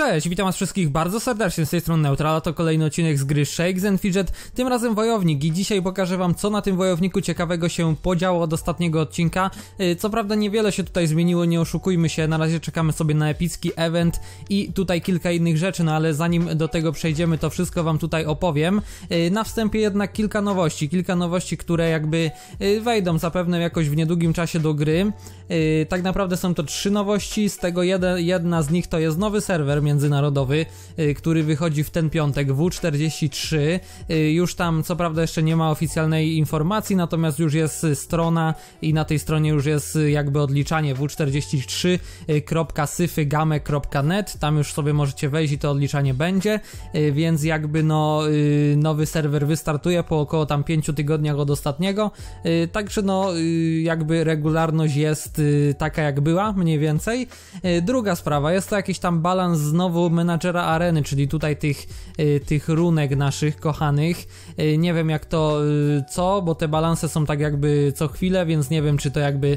Cześć, witam was wszystkich bardzo serdecznie, z tej strony Neutrala, to kolejny odcinek z gry Shakes and Fidget, tym razem Wojownik i dzisiaj pokażę wam co na tym Wojowniku ciekawego się podziało od ostatniego odcinka. Y, co prawda niewiele się tutaj zmieniło, nie oszukujmy się, na razie czekamy sobie na epicki event i tutaj kilka innych rzeczy, no ale zanim do tego przejdziemy to wszystko wam tutaj opowiem. Y, na wstępie jednak kilka nowości, kilka nowości, które jakby y, wejdą zapewne jakoś w niedługim czasie do gry. Tak naprawdę są to trzy nowości, z tego jedna z nich to jest nowy serwer, międzynarodowy, y, który wychodzi w ten piątek, W43. Y, już tam, co prawda, jeszcze nie ma oficjalnej informacji, natomiast już jest strona i na tej stronie już jest y, jakby odliczanie w43.syfygame.net. Tam już sobie możecie wejść i to odliczanie będzie, więc jakby no nowy serwer wystartuje po około tam 5 tygodniach od ostatniego. Także no jakby regularność jest taka jak była, mniej więcej. Druga sprawa, jest to jakiś tam balans z znowu menadżera areny, czyli tutaj tych, y, tych runek naszych kochanych. Y, nie wiem jak to y, co, bo te balanse są tak jakby co chwilę, więc nie wiem czy to jakby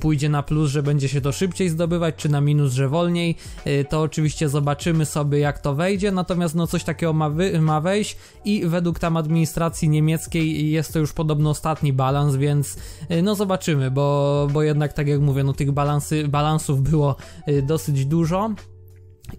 pójdzie na plus, że będzie się to szybciej zdobywać, czy na minus, że wolniej. To oczywiście zobaczymy sobie jak to wejdzie, natomiast no coś takiego ma, wy, ma wejść i według tam administracji niemieckiej jest to już podobno ostatni balans, więc no zobaczymy, bo, bo jednak tak jak mówię, no tych balansy, balansów było dosyć dużo.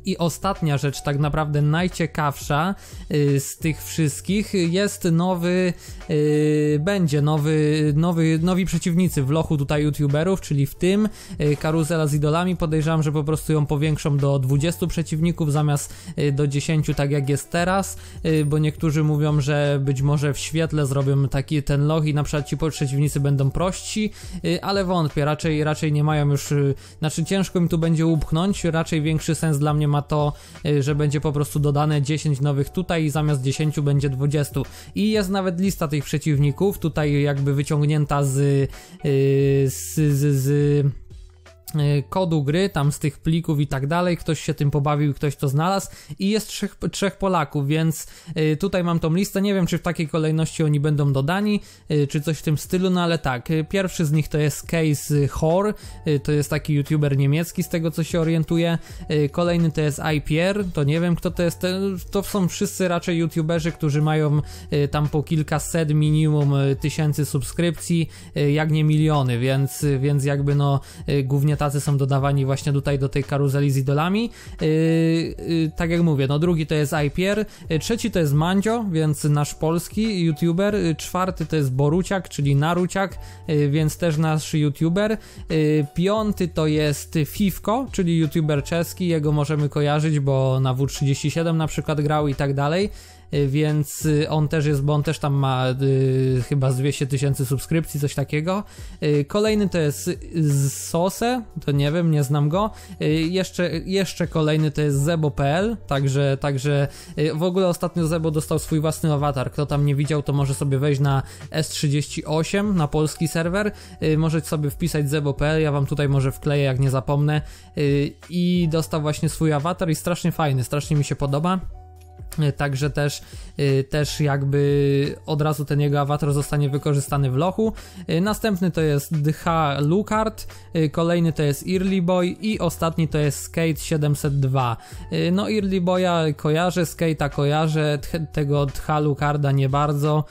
I ostatnia rzecz, tak naprawdę najciekawsza y, z tych wszystkich, jest nowy, y, będzie nowy, nowy, nowi przeciwnicy w lochu tutaj youtuberów, czyli w tym y, karuzela z idolami. Podejrzewam, że po prostu ją powiększą do 20 przeciwników zamiast do 10, tak jak jest teraz, bo niektórzy mówią, że być może w świetle zrobią taki ten loch i na przykład ci przeciwnicy będą prości, ale wątpię, raczej, raczej nie mają już, znaczy ciężko mi tu będzie upchnąć, raczej większy sens dla mnie mnie ma to, y, że będzie po prostu dodane 10 nowych tutaj i zamiast 10 będzie 20. I jest nawet lista tych przeciwników, tutaj jakby wyciągnięta z, y, z, z, z Y, kodu gry, tam z tych plików i tak dalej, ktoś się tym pobawił, ktoś to znalazł i jest trzech, trzech Polaków, więc y, tutaj mam tą listę, nie wiem czy w takiej kolejności oni będą dodani, y, czy coś w tym stylu, no ale tak, pierwszy z nich to jest Case Hor, to jest taki youtuber niemiecki z tego co się orientuję, kolejny to jest IPR, to nie wiem kto to jest, to są wszyscy raczej youtuberzy, którzy mają tam po kilkaset minimum tysięcy subskrypcji, jak nie miliony, więc, więc jakby no głównie tacy są dodawani właśnie tutaj do tej karuzeli z idolami. Yy, yy, tak jak mówię, no drugi to jest IPR, yy, trzeci to jest Mandzio, więc nasz polski youtuber, yy, czwarty to jest Boruciak, czyli Naruciak, yy, więc też nasz youtuber, yy, piąty to jest Fifko, czyli youtuber czeski, jego możemy kojarzyć, bo na W37 na przykład grał i tak dalej. Y, więc y, on też jest, bo on też tam ma y, chyba z 200 tysięcy subskrypcji, coś takiego. Y, kolejny to jest Sose, to nie wiem, nie znam go. Y, jeszcze, jeszcze kolejny to jest Zebo.pl, także, także y, w ogóle ostatnio Zebo dostał swój własny awatar. Kto tam nie widział, to może sobie wejść na S38, na polski serwer. Możecie sobie wpisać Zebo.pl, ja wam tutaj może wkleję, jak nie zapomnę. I dostał właśnie swój awatar i strasznie fajny, strasznie mi się podoba. Y, także też, y, też jakby od razu ten jego awatar zostanie wykorzystany w lochu. Y, następny to jest DH Lukard, kolejny to jest Early Boy i ostatni to jest Skate 702. No Early Boya kojarzę, Skate'a kojarzę, tego DH Lukarda nie bardzo.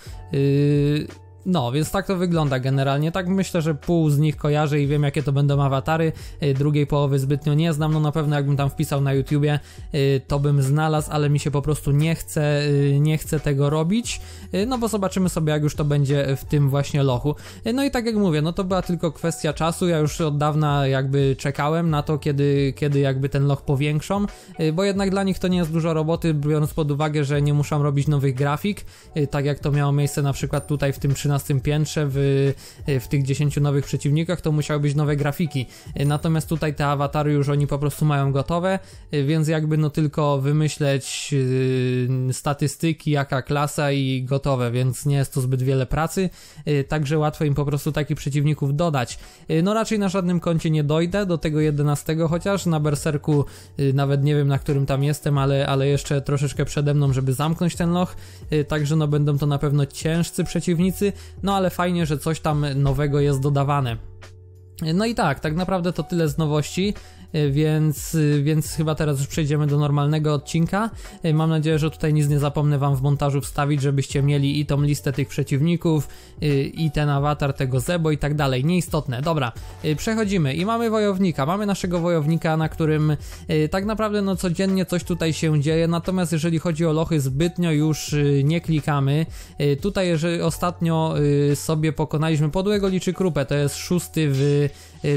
No, więc tak to wygląda generalnie. Tak myślę, że pół z nich kojarzę i wiem, jakie to będą awatary. Y, drugiej połowy zbytnio nie znam. No na pewno jakbym tam wpisał na YouTubie, y, to bym znalazł, ale mi się po prostu nie chce, y, nie chce tego robić. No bo zobaczymy sobie, jak już to będzie w tym właśnie lochu. No i tak jak mówię, no to była tylko kwestia czasu. Ja już od dawna jakby czekałem na to, kiedy, kiedy jakby ten loch powiększą, bo jednak dla nich to nie jest dużo roboty, biorąc pod uwagę, że nie muszą robić nowych grafik, tak jak to miało miejsce na przykład tutaj w tym 13 13 piętrze w, w tych 10 nowych przeciwnikach, to musiały być nowe grafiki. Natomiast tutaj te awatary już oni po prostu mają gotowe, więc jakby no tylko wymyśleć y, statystyki, jaka klasa i gotowe, więc nie jest to zbyt wiele pracy, y, także łatwo im po prostu takich przeciwników dodać. Y, no raczej na żadnym koncie nie dojdę do tego 11, chociaż na Berserku nawet nie wiem na którym tam jestem, ale, ale jeszcze troszeczkę przede mną, żeby zamknąć ten loch, także no będą to na pewno ciężcy przeciwnicy, no ale fajnie, że coś tam nowego jest dodawane. No i tak, tak naprawdę to tyle z nowości. E, więc, y, więc chyba teraz już przejdziemy do normalnego odcinka. E, mam nadzieję, że tutaj nic nie zapomnę wam w montażu wstawić, żebyście mieli i tą listę tych przeciwników, y, i ten awatar tego Zebo i tak dalej. Nieistotne. Dobra, y, przechodzimy i mamy wojownika. Mamy naszego wojownika, na którym tak naprawdę no codziennie coś tutaj się dzieje, natomiast jeżeli chodzi o lochy, zbytnio już nie klikamy. Tutaj jeżeli ostatnio sobie pokonaliśmy podłego liczy krupę, to jest szósty w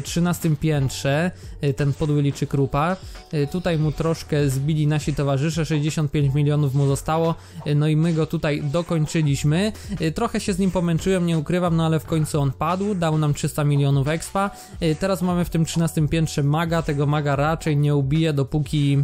13 y, piętrze, y, ten podły liczy krupa. Y, tutaj mu troszkę zbili nasi towarzysze, 65 milionów mu zostało, no i my go tutaj dokończyliśmy. Trochę się z nim pomęczyłem, nie ukrywam, no ale w końcu on padł, dał nam 300 milionów expa. Teraz mamy w tym 13 piętrze maga, tego maga raczej nie ubije dopóki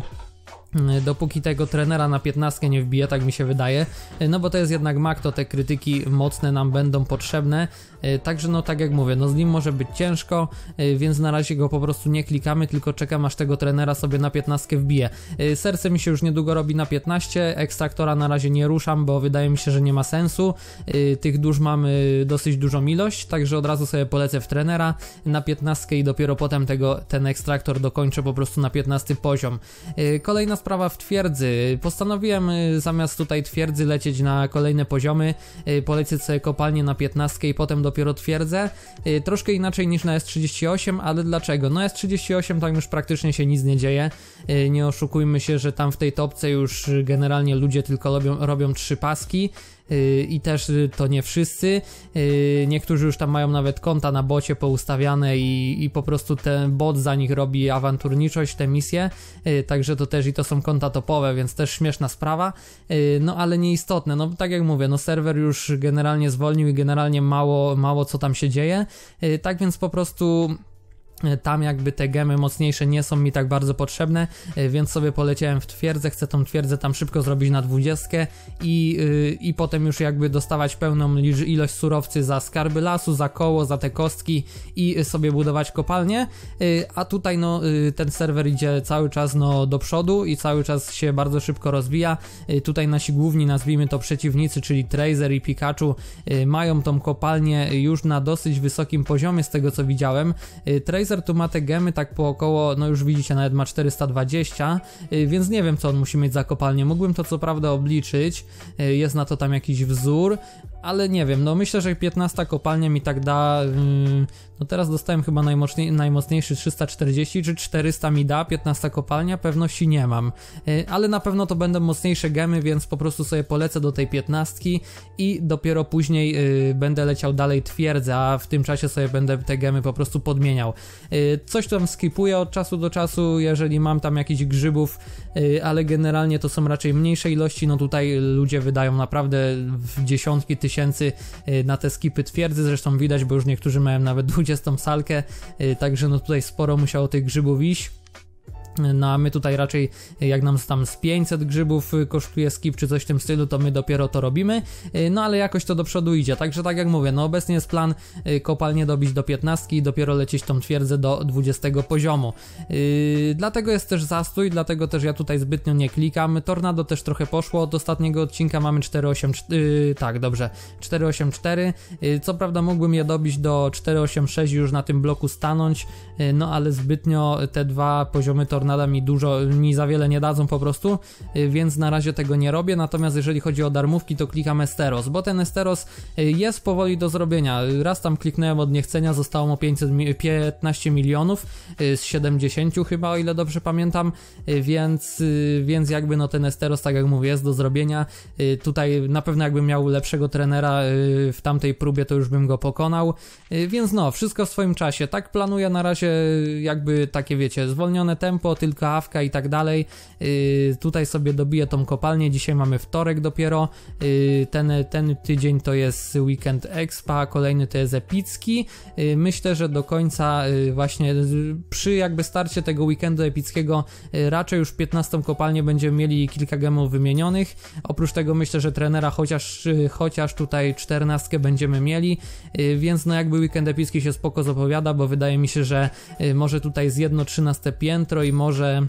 E, dopóki tego trenera na 15 nie wbije, tak mi się wydaje, e, no bo to jest jednak mak, to te krytyki mocne nam będą potrzebne, e, także no tak jak mówię, no z nim może być ciężko, więc na razie go po prostu nie klikamy, tylko czekam aż tego trenera sobie na 15 wbije. Serce mi się już niedługo robi na 15, ekstraktora na razie nie ruszam, bo wydaje mi się, że nie ma sensu, tych dusz mamy dosyć dużą ilość, także od razu sobie polecę w trenera na 15 i dopiero potem tego, ten ekstraktor dokończę po prostu na 15 poziom. Kolejna sprawa w twierdzy. Postanowiłem y, zamiast tutaj twierdzy lecieć na kolejne poziomy, y, Polecieć sobie kopalnię na 15 i potem dopiero twierdzę. Y, troszkę inaczej niż na S38, ale dlaczego? No S38 tam już praktycznie się nic nie dzieje. Nie oszukujmy się, że tam w tej topce już generalnie ludzie tylko robią, robią trzy paski. Y, i też y, to nie wszyscy. Y, niektórzy już tam mają nawet konta na bocie poustawiane i, i po prostu ten bot za nich robi awanturniczość, te misje, także to też i to są konta topowe, więc też śmieszna sprawa, no ale nieistotne, no tak jak mówię, no serwer już generalnie zwolnił i generalnie mało, mało co tam się dzieje, tak więc po prostu E, tam jakby te gemy mocniejsze nie są mi tak bardzo potrzebne, e, więc sobie poleciałem w twierdzę, chcę tą twierdzę tam szybko zrobić na dwudziestkę i, yy, i potem już jakby dostawać pełną ilość surowcy za skarby lasu, za koło, za te kostki i y, sobie budować kopalnie, yy, a tutaj no yy, ten serwer idzie cały czas no do przodu i cały czas się bardzo szybko rozwija, e, tutaj nasi główni nazwijmy to przeciwnicy, czyli Tracer i Pikachu mają tą kopalnię już na dosyć wysokim poziomie z tego co widziałem, Tracer Razer tu ma te gemy tak po około, no już widzicie, nawet ma 420, y, więc nie wiem co on musi mieć za kopalnię. Mógłbym to co prawda obliczyć, y, jest na to tam jakiś wzór, ale nie wiem, no myślę, że 15 kopalnia mi tak da. Y, no teraz dostałem chyba najmocniej, najmocniejszy 340 czy 400 mi da, 15 kopalnia, pewności nie mam. ale na pewno to będą mocniejsze gemy, więc po prostu sobie polecę do tej 15 i dopiero później będę leciał dalej twierdzę, a w tym czasie sobie będę te gemy po prostu podmieniał. Y, coś tam skipuję od czasu do czasu, jeżeli mam tam jakichś grzybów, y, ale generalnie to są raczej mniejsze ilości. No tutaj ludzie wydają naprawdę dziesiątki tysięcy y, na te skipy twierdzy, zresztą widać, bo już niektórzy mają nawet 20 salkę, także no tutaj sporo musiało tych grzybów iść. No a my tutaj raczej, jak nam tam z 500 grzybów y, kosztuje skip czy coś w tym stylu, to my dopiero to robimy. Y, no ale jakoś to do przodu idzie. Także tak jak mówię, no obecnie jest plan y, kopalnie dobić do 15 i dopiero lecieć tą twierdzę do 20 poziomu. Yy, dlatego jest też zastój, dlatego też ja tutaj zbytnio nie klikam. Tornado też trochę poszło. Od ostatniego odcinka mamy 484, yy, tak dobrze, 484. Yy, co prawda mógłbym je dobić do 486 już na tym bloku stanąć, yy, no ale zbytnio te dwa poziomy tornado Tornada mi dużo, mi za wiele nie dadzą po prostu, y, więc na razie tego nie robię. Natomiast jeżeli chodzi o darmówki, to klikam Esteros, bo ten Esteros y, jest powoli do zrobienia. Raz tam kliknąłem od niechcenia, zostało mu 500, 15 milionów y, z 70 chyba, o ile dobrze pamiętam, więc, więc jakby no ten Esteros, tak jak mówię, jest do zrobienia. Tutaj na pewno jakbym miał lepszego trenera w tamtej próbie, to już bym go pokonał. Więc no, wszystko w swoim czasie. Tak planuję na razie jakby takie, wiecie, zwolnione tempo, tylko awka i tak dalej. Yy, tutaj sobie dobiję tą kopalnię, dzisiaj mamy wtorek dopiero, yy, ten, ten tydzień to jest Weekend Expa, kolejny to jest Epicki. Yy, myślę, że do końca yy, właśnie przy jakby starcie tego weekendu epickiego yy, raczej już 15 kopalnię będziemy mieli kilka gemów wymienionych. Oprócz tego myślę, że trenera chociaż, yy, chociaż tutaj 14 będziemy mieli, więc no jakby weekend epicki się spoko zapowiada, bo wydaje mi się, że może tutaj z jedno 13 piętro i może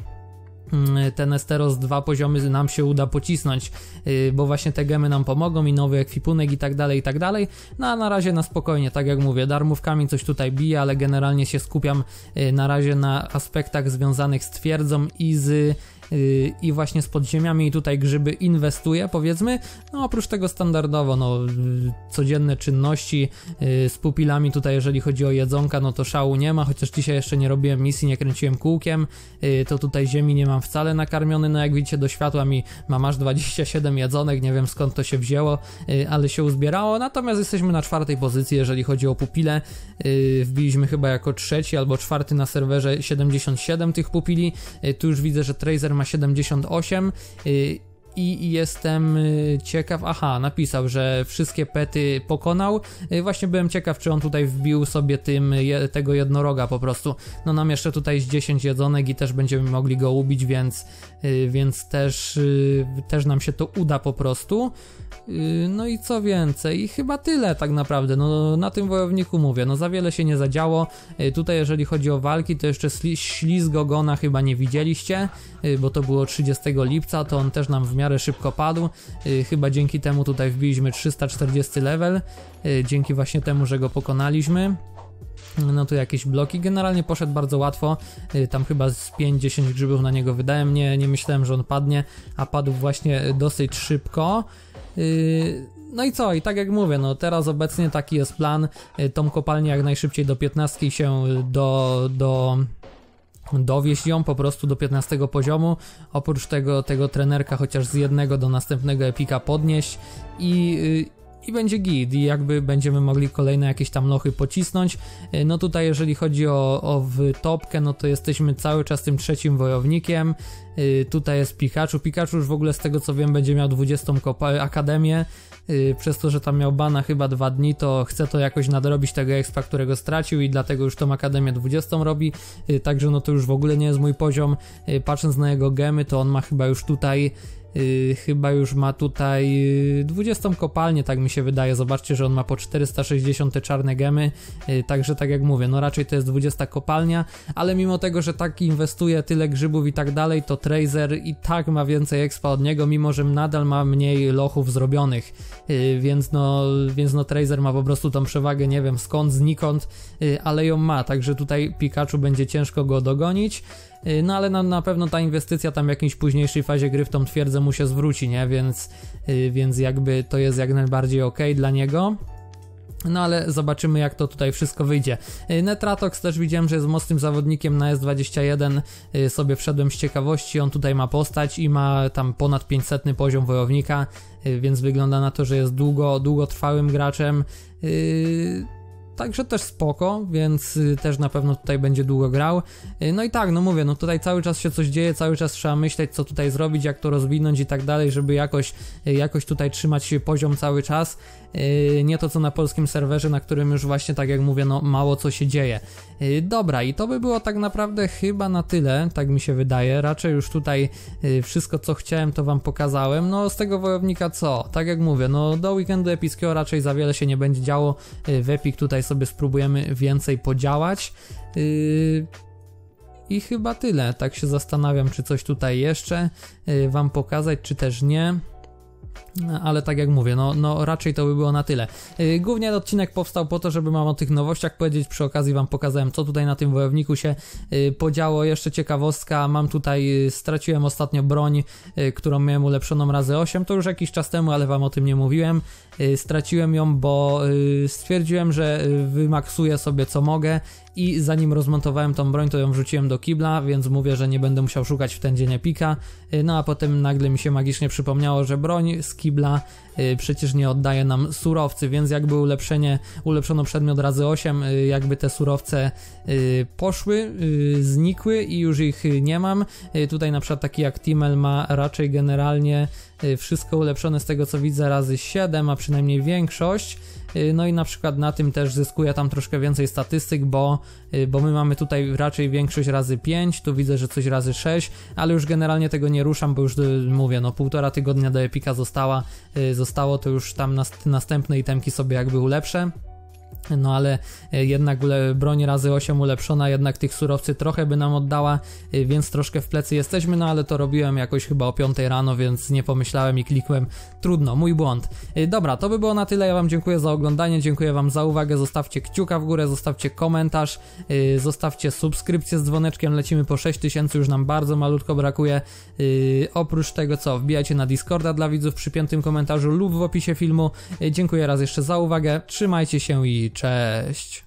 mm, ten Esteros dwa poziomy nam się uda pocisnąć, y, bo właśnie te gemy nam pomogą i nowy ekwipunek i tak dalej, i tak dalej. No a na razie na spokojnie, tak jak mówię, darmówkami coś tutaj bije, ale generalnie się skupiam y, na razie na aspektach związanych z twierdzą i z Yy, i właśnie z podziemiami i tutaj grzyby inwestuje, powiedzmy. No oprócz tego standardowo, no yy, codzienne czynności yy, z pupilami tutaj, jeżeli chodzi o jedzonka, no to szału nie ma, chociaż dzisiaj jeszcze nie robiłem misji, nie kręciłem kółkiem, to tutaj ziemi nie mam wcale nakarmiony, no jak widzicie do światła mi mam aż 27 jedzonek, nie wiem skąd to się wzięło, ale się uzbierało, natomiast jesteśmy na czwartej pozycji, jeżeli chodzi o pupile, wbiliśmy chyba jako trzeci albo czwarty na serwerze 77 tych pupili, tu już widzę, że Tracer ma ma 78 i jestem y, ciekaw, aha, napisał, że wszystkie pety pokonał. Y, właśnie byłem ciekaw, czy on tutaj wbił sobie tym y, je, tego jednoroga po prostu. No nam jeszcze tutaj z 10 jedzonek i też będziemy mogli go ubić, więc, więc też, też nam się to uda po prostu. No i co więcej, i chyba tyle tak naprawdę. No na tym wojowniku mówię, no za wiele się nie zadziało. Tutaj jeżeli chodzi o walki, to jeszcze ślizgogona chyba nie widzieliście, bo to było 30 lipca, to on też nam w miarę szybko padł. Y, chyba dzięki temu tutaj wbiliśmy 340 level, y, dzięki właśnie temu, że go pokonaliśmy. No tu jakieś bloki, generalnie poszedł bardzo łatwo, y, tam chyba z 5-10 grzybów na niego wydałem, nie, nie myślałem, że on padnie, a padł właśnie dosyć szybko. No i co, i tak jak mówię, no teraz obecnie taki jest plan, tą kopalnię jak najszybciej do 15 się do, do dowieść ją po prostu do 15 poziomu, oprócz tego tego trenerka chociaż z jednego do następnego epika podnieść i, y, i będzie git i jakby będziemy mogli kolejne jakieś tam lochy pocisnąć. Y, no tutaj jeżeli chodzi o, o topkę, no to jesteśmy cały czas tym trzecim wojownikiem. Y, tutaj jest Pikachu. Pikachu już w ogóle z tego co wiem będzie miał 20 akademię, Y, przez to, że tam miał bana chyba dwa dni, to chce to jakoś nadrobić tego expa, którego stracił i dlatego już tą Akademię 20 robi, y, także no to już w ogóle nie jest mój poziom. Y, patrząc na jego gemy, to on ma chyba już tutaj Yy, chyba już ma tutaj 20 y, kopalnię, tak mi się wydaje. Zobaczcie, że on ma po 460 te czarne gemy. Yy, także tak jak mówię, no raczej to jest 20 kopalnia, ale mimo tego, że tak inwestuje tyle grzybów i tak dalej, to Tracer i tak ma więcej expa od niego, mimo że nadal ma mniej lochów zrobionych. Yy, więc no, więc no Tracer ma po prostu tą przewagę, nie wiem skąd, znikąd, y, ale ją ma. Także tutaj Pikachu będzie ciężko go dogonić. Y, no ale na, na pewno ta inwestycja tam w jakiejś późniejszej fazie gry w tą twierdzę mu się zwróci, nie? Więc, y, więc jakby to jest jak najbardziej ok dla niego. No ale zobaczymy jak to tutaj wszystko wyjdzie. Y, Netratox też widziałem, że jest mocnym zawodnikiem na S21. Sobie wszedłem z ciekawości, on tutaj ma postać i ma tam ponad 500 poziom wojownika, więc wygląda na to, że jest długo, długotrwałym graczem. Yy także też spoko, więc y, też na pewno tutaj będzie długo grał. Y, no i tak, no mówię, no tutaj cały czas się coś dzieje, cały czas trzeba myśleć, co tutaj zrobić, jak to rozwinąć i tak dalej, żeby jakoś, y, jakoś tutaj trzymać się poziom cały czas. Nie to co na polskim serwerze, na którym już właśnie, tak jak mówię, no mało co się dzieje. Dobra, i to by było tak naprawdę chyba na tyle, tak mi się wydaje. Raczej już tutaj wszystko co chciałem to wam pokazałem. No z tego wojownika co? Tak jak mówię, no do weekendu epickiego raczej za wiele się nie będzie działo. W Epic tutaj sobie spróbujemy więcej podziałać. Yy, I chyba tyle. Tak się zastanawiam, czy coś tutaj jeszcze yy, Wam pokazać, czy też nie. No, ale tak jak mówię, no, no raczej to by było na tyle. Y, głównie odcinek powstał po to, żeby mam o tych nowościach powiedzieć, przy okazji wam pokazałem, co tutaj na tym wojowniku się y, podziało. Jeszcze ciekawostka, mam tutaj, y, straciłem ostatnio broń, którą miałem ulepszoną razy 8, to już jakiś czas temu, ale wam o tym nie mówiłem. Straciłem ją, bo stwierdziłem, że wymaksuję sobie co mogę i zanim rozmontowałem tą broń, to ją wrzuciłem do kibla, więc mówię, że nie będę musiał szukać w ten dzień epika. Y, no a potem nagle mi się magicznie przypomniało, że broń z kibla Y, przecież nie oddaje nam surowcy, więc jakby ulepszenie, ulepszono przedmiot razy 8, y, jakby te surowce y, poszły, znikły i już ich nie mam. Tutaj na przykład taki jak Timel ma raczej generalnie wszystko ulepszone z tego co widzę razy 7, a przynajmniej większość. No i na przykład na tym też zyskuję tam troszkę więcej statystyk, bo, bo my mamy tutaj raczej większość razy 5, tu widzę, że coś razy 6, ale już generalnie tego nie ruszam, bo już mówię, no półtora tygodnia do Epika została, zostało, to już tam następne itemki sobie jakby ulepszę. No ale e, jednak broń razy 8 ulepszona, jednak tych surowcy trochę by nam oddała, e, więc troszkę w plecy jesteśmy, no ale to robiłem jakoś chyba o 5 rano, więc nie pomyślałem i klikłem. Trudno, mój błąd. E, dobra, to by było na tyle, ja wam dziękuję za oglądanie, dziękuję wam za uwagę, zostawcie kciuka w górę, zostawcie komentarz, zostawcie subskrypcję z dzwoneczkiem, lecimy po 6000, już nam bardzo malutko brakuje. Oprócz tego co, wbijajcie na Discorda dla widzów przy piątym komentarzu lub w opisie filmu. Dziękuję raz jeszcze za uwagę, trzymajcie się i cześć.